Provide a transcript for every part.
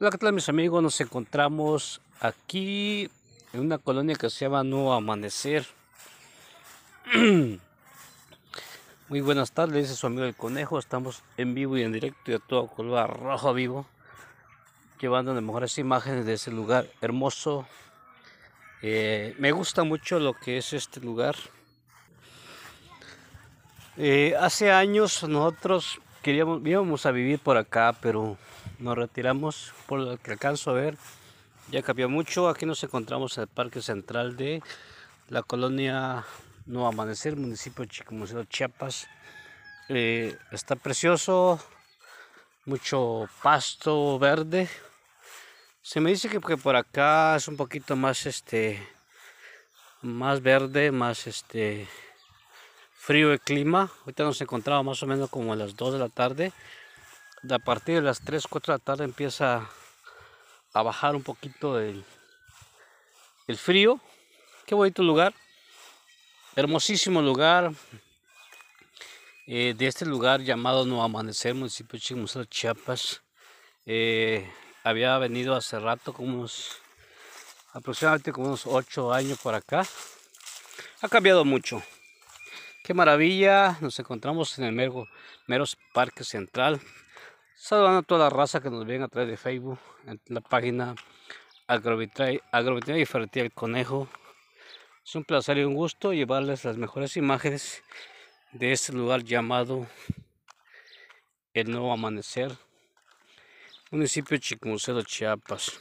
Hola, ¿qué tal mis amigos? Nos encontramos aquí en una colonia que se llama Nuevo Amanecer. Muy buenas tardes, es su amigo el conejo. Estamos en vivo y en directo y a todo color rojo vivo, llevando las mejores imágenes de ese lugar hermoso. Eh, me gusta mucho lo que es este lugar. Eh, hace años nosotros queríamos, íbamos a vivir por acá, pero nos retiramos por lo que alcanzo a ver. Ya cambió mucho. Aquí nos encontramos en el Parque Central de la colonia Nuevo Amanecer, municipio de museo Chiapas. Eh, está precioso, mucho pasto verde. Se me dice que, por acá es un poquito más este más verde, más este frío el clima. Ahorita nos encontramos más o menos como a las 2 de la tarde a partir de las 3, 4 de la tarde empieza a bajar un poquito el, el frío. Qué bonito lugar. Hermosísimo lugar. Eh, de este lugar llamado No Amanecer, municipio de Chiapas. Eh, había venido hace rato, como aproximadamente como unos 8 años por acá. Ha cambiado mucho. Qué maravilla, nos encontramos en el mero, mero Parque Central, Saludando a toda la raza que nos ven a través de Facebook, en la página Agrovitray, y Ferretía El Conejo. Es un placer y un gusto llevarles las mejores imágenes de este lugar llamado El Nuevo Amanecer, municipio de Chiapas.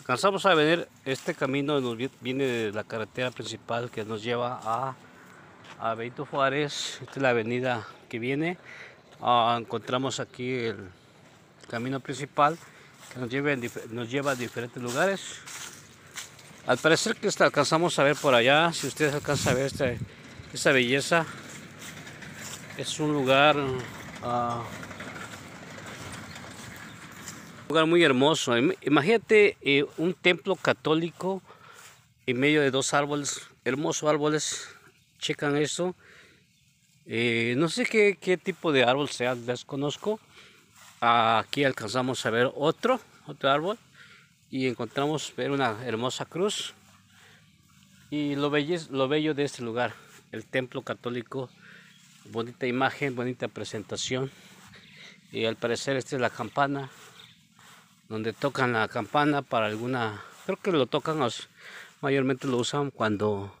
Alcanzamos a venir, este camino viene de la carretera principal que nos lleva a, a Benito Juárez, esta es la avenida que viene, Ah, encontramos aquí el camino principal que nos lleva, nos lleva a diferentes lugares. Al parecer que está alcanzamos a ver por allá, si ustedes alcanzan a ver esta, esta belleza, es un lugar, ah, lugar muy hermoso. Imagínate eh, un templo católico en medio de dos árboles, hermosos árboles, checan eso. Eh, no sé qué, tipo de árbol sea, desconozco. Aquí alcanzamos a ver otro, otro árbol. Y encontramos ver una hermosa cruz. Y lo, lo bello de este lugar, el templo católico. Bonita imagen, bonita presentación. Y al parecer esta es la campana, donde tocan la campana para alguna... Creo que lo tocan, mayormente lo usan cuando...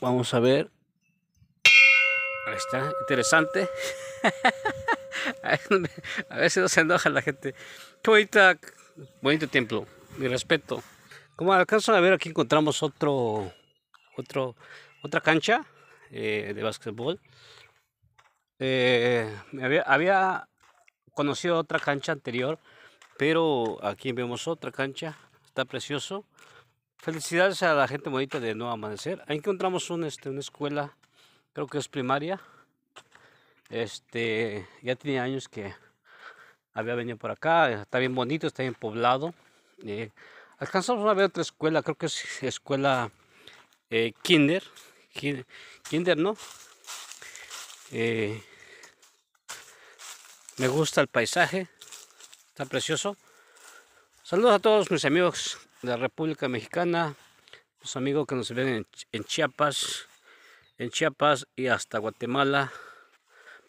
Vamos a ver, está interesante. a veces no se enoja la gente. Qué bonito templo, mi respeto. Como alcanzan a ver, aquí encontramos otro, otro, otra cancha eh, de básquetbol. Eh, había, conocido otra cancha anterior, pero aquí vemos otra cancha. Está precioso. Felicidades a la gente bonita de Nuevo Amanecer. Ahí encontramos un, este, una escuela creo que es primaria. Este, ya tenía años que había venido por acá, está bien bonito, está bien poblado. Eh, alcanzamos a ver otra escuela, creo que es escuela eh, Kinder, Kinder, ¿no? Eh, me gusta el paisaje, está precioso. Saludos a todos mis amigos de la República Mexicana, los amigos que nos ven en Chiapas, en Chiapas y hasta Guatemala,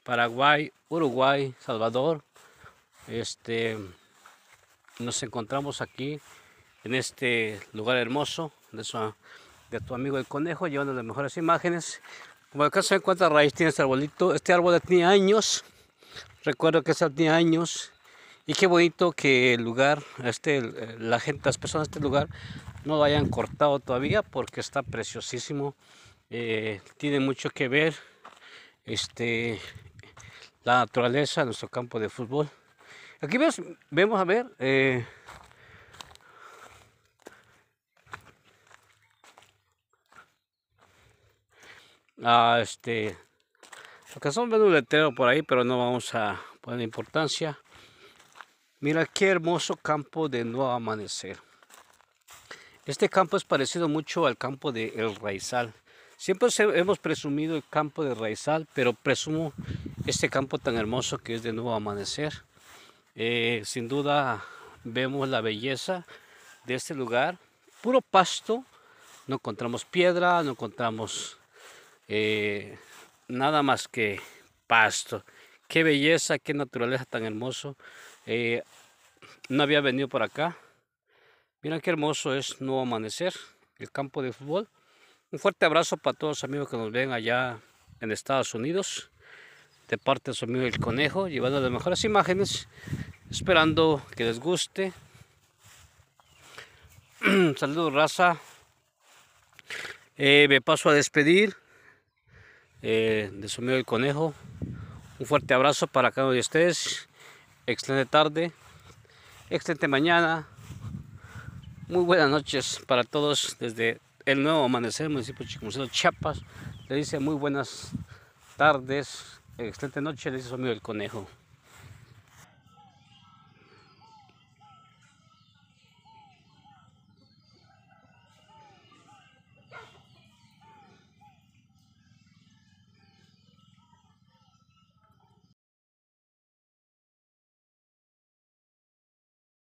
Paraguay, Uruguay, Salvador. Este, nos encontramos aquí en este lugar hermoso de, su, de tu amigo el conejo, llevando las mejores imágenes. Como acá se cuánta raíz tiene este arbolito. Este árbol tenía años. Recuerdo que este tenía años. Y qué bonito que el lugar, este, la gente, las personas de este lugar no lo hayan cortado todavía porque está preciosísimo. Eh, tiene mucho que ver este, la naturaleza, nuestro campo de fútbol. Aquí vemos a ver eh, a este acá son un letrero por ahí, pero no vamos a poner importancia. Mira qué hermoso campo de nuevo amanecer. Este campo es parecido mucho al campo de El Raizal. Siempre hemos presumido el campo de Raizal, pero presumo este campo tan hermoso que es de nuevo amanecer. Eh, sin duda vemos la belleza de este lugar, puro pasto, no encontramos piedra, no encontramos eh, nada más que pasto. Qué belleza, qué naturaleza tan hermoso. Eh, no había venido por acá. Mira qué hermoso es Nuevo Amanecer, el campo de fútbol. Un fuerte abrazo para todos los amigos que nos ven allá en Estados Unidos, de parte de su amigo El Conejo, llevando las mejores imágenes, esperando que les guste. Saludos, raza. Eh, me paso a despedir eh, de su amigo El Conejo. Un fuerte abrazo para cada uno de ustedes. Excelente tarde, excelente mañana. Muy buenas noches para todos desde el nuevo amanecer, municipio de Chicomucelo, Chiapas, le dice muy buenas tardes, excelente noche, le dice amigo el conejo.